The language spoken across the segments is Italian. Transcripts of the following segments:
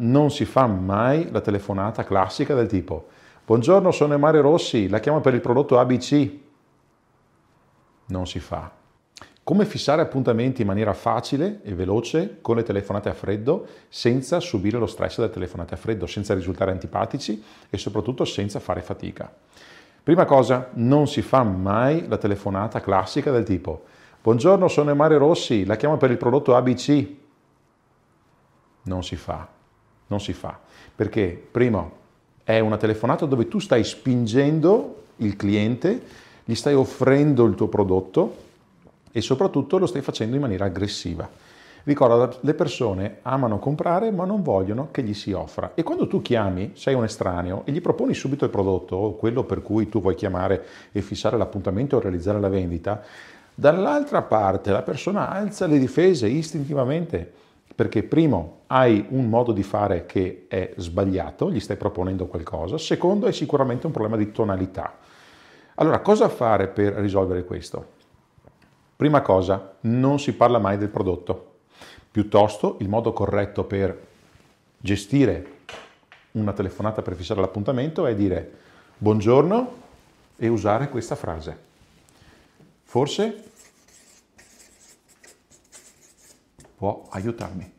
Non si fa mai la telefonata classica del tipo Buongiorno, sono Emario Rossi, la chiamo per il prodotto ABC. Non si fa. Come fissare appuntamenti in maniera facile e veloce con le telefonate a freddo senza subire lo stress delle telefonate a freddo, senza risultare antipatici e soprattutto senza fare fatica. Prima cosa, non si fa mai la telefonata classica del tipo Buongiorno, sono Emario Rossi, la chiamo per il prodotto ABC. Non si fa non si fa. Perché, primo, è una telefonata dove tu stai spingendo il cliente, gli stai offrendo il tuo prodotto e soprattutto lo stai facendo in maniera aggressiva. Ricorda, le persone amano comprare ma non vogliono che gli si offra. E quando tu chiami, sei un estraneo e gli proponi subito il prodotto quello per cui tu vuoi chiamare e fissare l'appuntamento o realizzare la vendita, dall'altra parte la persona alza le difese istintivamente perché primo hai un modo di fare che è sbagliato, gli stai proponendo qualcosa, secondo è sicuramente un problema di tonalità. Allora, cosa fare per risolvere questo? Prima cosa, non si parla mai del prodotto. Piuttosto, il modo corretto per gestire una telefonata per fissare l'appuntamento è dire buongiorno e usare questa frase. Forse può aiutarmi.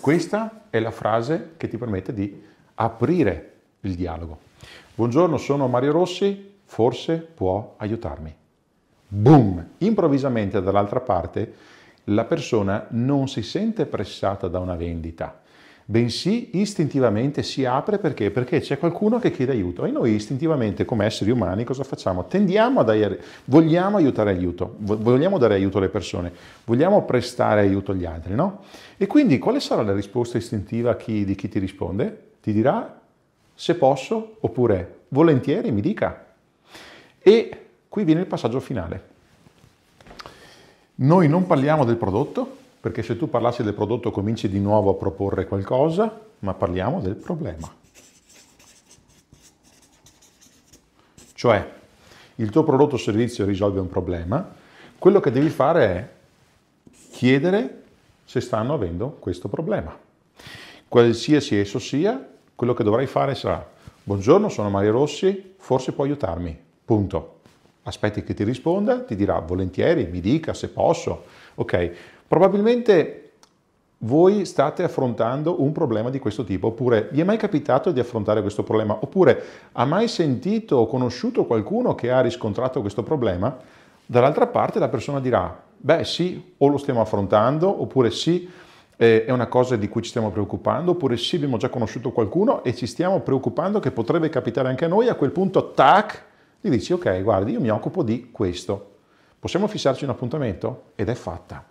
Questa è la frase che ti permette di aprire il dialogo. Buongiorno, sono Mario Rossi, forse può aiutarmi. Boom! Improvvisamente dall'altra parte la persona non si sente pressata da una vendita, bensì istintivamente si apre perché? Perché c'è qualcuno che chiede aiuto e noi istintivamente come esseri umani cosa facciamo? Tendiamo ad aiutare, vogliamo aiutare aiuto, vogliamo dare aiuto alle persone, vogliamo prestare aiuto agli altri, no? E quindi quale sarà la risposta istintiva chi, di chi ti risponde? Ti dirà se posso oppure volentieri mi dica. E qui viene il passaggio finale. Noi non parliamo del prodotto, perché se tu parlassi del prodotto cominci di nuovo a proporre qualcosa, ma parliamo del problema. Cioè, il tuo prodotto o servizio risolve un problema, quello che devi fare è chiedere se stanno avendo questo problema. Qualsiasi esso sia, quello che dovrai fare sarà, buongiorno, sono Mario Rossi, forse può aiutarmi, punto aspetti che ti risponda, ti dirà volentieri, mi dica se posso. Ok, probabilmente voi state affrontando un problema di questo tipo, oppure vi è mai capitato di affrontare questo problema, oppure ha mai sentito o conosciuto qualcuno che ha riscontrato questo problema? Dall'altra parte la persona dirà, beh sì, o lo stiamo affrontando, oppure sì, eh, è una cosa di cui ci stiamo preoccupando, oppure sì, abbiamo già conosciuto qualcuno e ci stiamo preoccupando che potrebbe capitare anche a noi, a quel punto, tac, gli dici ok, guardi, io mi occupo di questo, possiamo fissarci un appuntamento? Ed è fatta.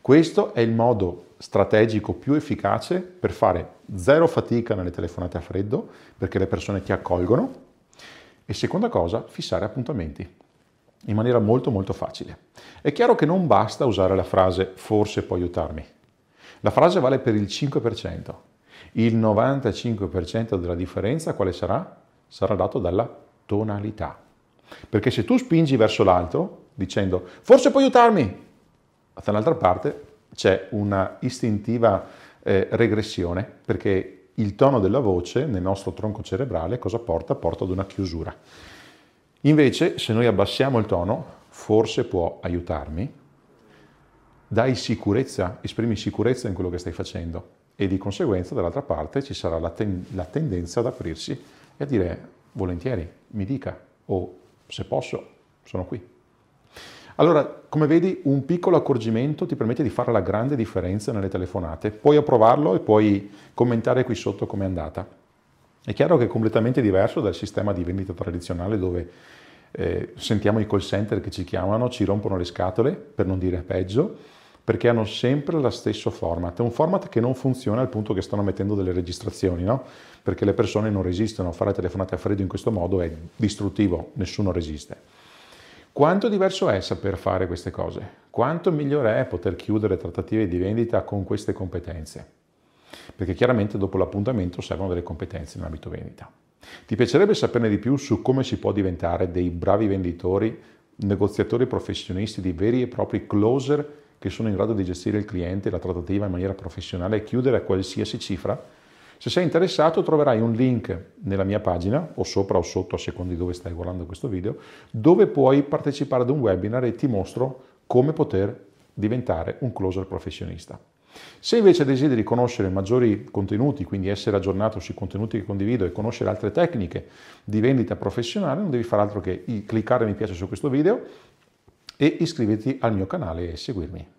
Questo è il modo strategico più efficace per fare zero fatica nelle telefonate a freddo, perché le persone ti accolgono. E seconda cosa, fissare appuntamenti in maniera molto molto facile. È chiaro che non basta usare la frase forse può aiutarmi. La frase vale per il 5%. Il 95% della differenza quale sarà? Sarà dato dalla tonalità. Perché se tu spingi verso l'alto dicendo forse puoi aiutarmi, dall'altra parte c'è una istintiva eh, regressione perché il tono della voce nel nostro tronco cerebrale cosa porta? Porta ad una chiusura. Invece se noi abbassiamo il tono, forse può aiutarmi, dai sicurezza, esprimi sicurezza in quello che stai facendo e di conseguenza dall'altra parte ci sarà la, ten- la tendenza ad aprirsi e a dire volentieri mi dica o se posso sono qui. Allora, come vedi, un piccolo accorgimento ti permette di fare la grande differenza nelle telefonate. Puoi approvarlo e puoi commentare qui sotto com'è andata. È chiaro che è completamente diverso dal sistema di vendita tradizionale dove eh, sentiamo i call center che ci chiamano, ci rompono le scatole, per non dire peggio, perché hanno sempre lo stesso format, è un format che non funziona al punto che stanno mettendo delle registrazioni, no? perché le persone non resistono, fare telefonate a freddo in questo modo è distruttivo, nessuno resiste. Quanto diverso è saper fare queste cose? Quanto migliore è poter chiudere trattative di vendita con queste competenze? Perché chiaramente dopo l'appuntamento servono delle competenze nell'ambito vendita. Ti piacerebbe saperne di più su come si può diventare dei bravi venditori, negoziatori professionisti, di veri e propri closer che sono in grado di gestire il cliente, la trattativa in maniera professionale e chiudere a qualsiasi cifra. Se sei interessato troverai un link nella mia pagina o sopra o sotto a seconda di dove stai guardando questo video dove puoi partecipare ad un webinar e ti mostro come poter diventare un closer professionista. Se invece desideri conoscere maggiori contenuti, quindi essere aggiornato sui contenuti che condivido e conoscere altre tecniche di vendita professionale, non devi fare altro che cliccare mi piace su questo video, e iscriviti al mio canale e seguirmi.